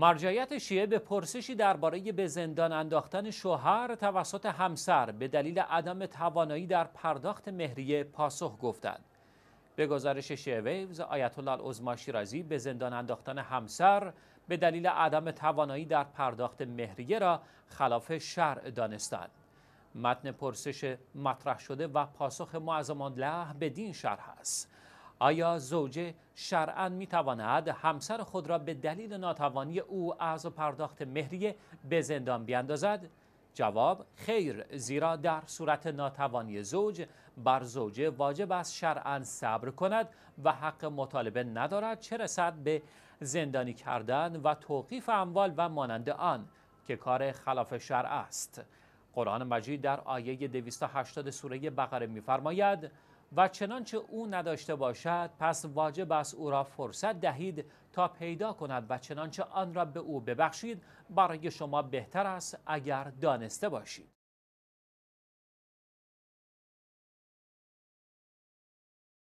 مرجعیت شیعه به پرسشی درباره به زندان انداختن شوهر توسط همسر به دلیل عدم توانایی در پرداخت مهریه پاسخ گفتند. به گزارش شیعه ویوز آیت الله شیرازی به زندان انداختن همسر به دلیل عدم توانایی در پرداخت مهریه را خلاف شرع دانستند. متن پرسش مطرح شده و پاسخ معظمان له دین شرح است. آیا زوجه شرعا می تواند همسر خود را به دلیل ناتوانی او از پرداخت مهریه به زندان بیاندازد؟ جواب خیر زیرا در صورت ناتوانی زوج بر زوجه واجب است شرعا صبر کند و حق مطالبه ندارد چه رسد به زندانی کردن و توقیف اموال و مانند آن که کار خلاف شرع است قرآن مجید در آیه 280 سوره بقره می‌فرماید و چنانچه او نداشته باشد پس واجب است او را فرصت دهید تا پیدا کند و چنانچه آن را به او ببخشید برای شما بهتر است اگر دانسته باشید